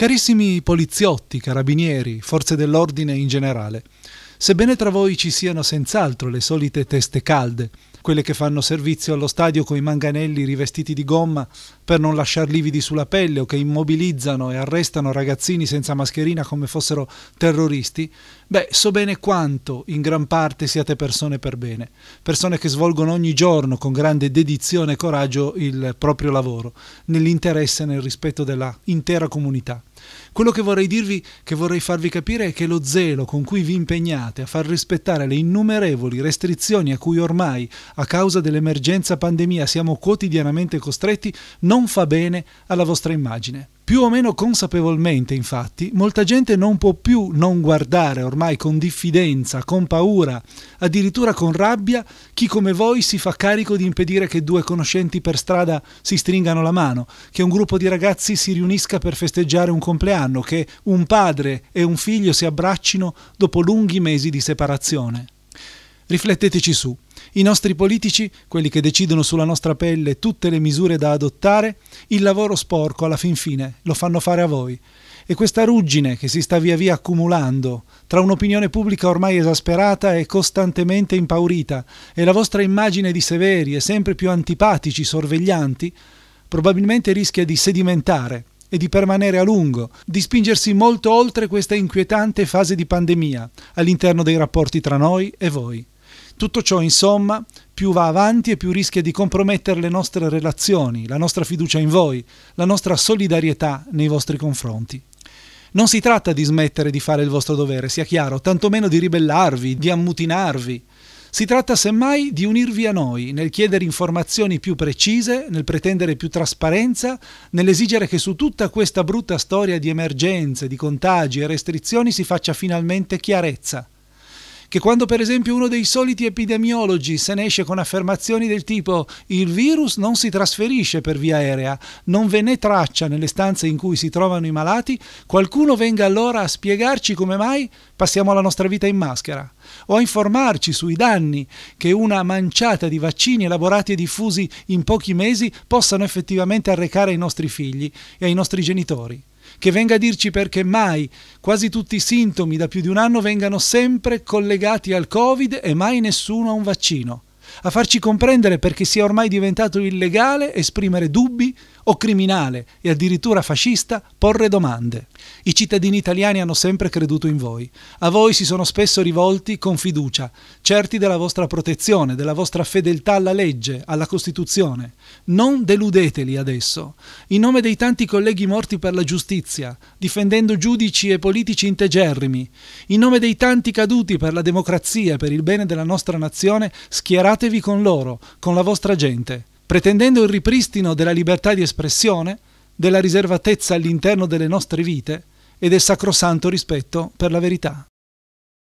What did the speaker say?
Carissimi poliziotti, carabinieri, forze dell'ordine in generale, sebbene tra voi ci siano senz'altro le solite teste calde, quelle che fanno servizio allo stadio coi manganelli rivestiti di gomma per non lasciar lividi sulla pelle o che immobilizzano e arrestano ragazzini senza mascherina come fossero terroristi, beh, so bene quanto in gran parte siate persone per bene, persone che svolgono ogni giorno con grande dedizione e coraggio il proprio lavoro, nell'interesse e nel rispetto della intera comunità. Quello che vorrei dirvi, che vorrei farvi capire è che lo zelo con cui vi impegnate a far rispettare le innumerevoli restrizioni a cui ormai, a causa dell'emergenza pandemia, siamo quotidianamente costretti, non fa bene alla vostra immagine. Più o meno consapevolmente, infatti, molta gente non può più non guardare ormai con diffidenza, con paura, addirittura con rabbia, chi come voi si fa carico di impedire che due conoscenti per strada si stringano la mano, che un gruppo di ragazzi si riunisca per festeggiare un compleanno, che un padre e un figlio si abbraccino dopo lunghi mesi di separazione. Rifletteteci su. I nostri politici, quelli che decidono sulla nostra pelle tutte le misure da adottare, il lavoro sporco alla fin fine lo fanno fare a voi. E questa ruggine che si sta via via accumulando tra un'opinione pubblica ormai esasperata e costantemente impaurita e la vostra immagine di severi e sempre più antipatici sorveglianti, probabilmente rischia di sedimentare e di permanere a lungo, di spingersi molto oltre questa inquietante fase di pandemia all'interno dei rapporti tra noi e voi. Tutto ciò, insomma, più va avanti e più rischia di compromettere le nostre relazioni, la nostra fiducia in voi, la nostra solidarietà nei vostri confronti. Non si tratta di smettere di fare il vostro dovere, sia chiaro, tantomeno di ribellarvi, di ammutinarvi. Si tratta semmai di unirvi a noi nel chiedere informazioni più precise, nel pretendere più trasparenza, nell'esigere che su tutta questa brutta storia di emergenze, di contagi e restrizioni si faccia finalmente chiarezza che quando per esempio uno dei soliti epidemiologi se ne esce con affermazioni del tipo il virus non si trasferisce per via aerea, non ve ne traccia nelle stanze in cui si trovano i malati, qualcuno venga allora a spiegarci come mai passiamo la nostra vita in maschera o a informarci sui danni che una manciata di vaccini elaborati e diffusi in pochi mesi possano effettivamente arrecare ai nostri figli e ai nostri genitori che venga a dirci perché mai quasi tutti i sintomi da più di un anno vengano sempre collegati al Covid e mai nessuno a un vaccino, a farci comprendere perché sia ormai diventato illegale esprimere dubbi o criminale e addirittura fascista porre domande. I cittadini italiani hanno sempre creduto in voi. A voi si sono spesso rivolti con fiducia, certi della vostra protezione, della vostra fedeltà alla legge, alla Costituzione. Non deludeteli adesso. In nome dei tanti colleghi morti per la giustizia, difendendo giudici e politici integerrimi, in nome dei tanti caduti per la democrazia e per il bene della nostra nazione, schieratevi con loro, con la vostra gente pretendendo il ripristino della libertà di espressione, della riservatezza all'interno delle nostre vite e del sacrosanto rispetto per la verità.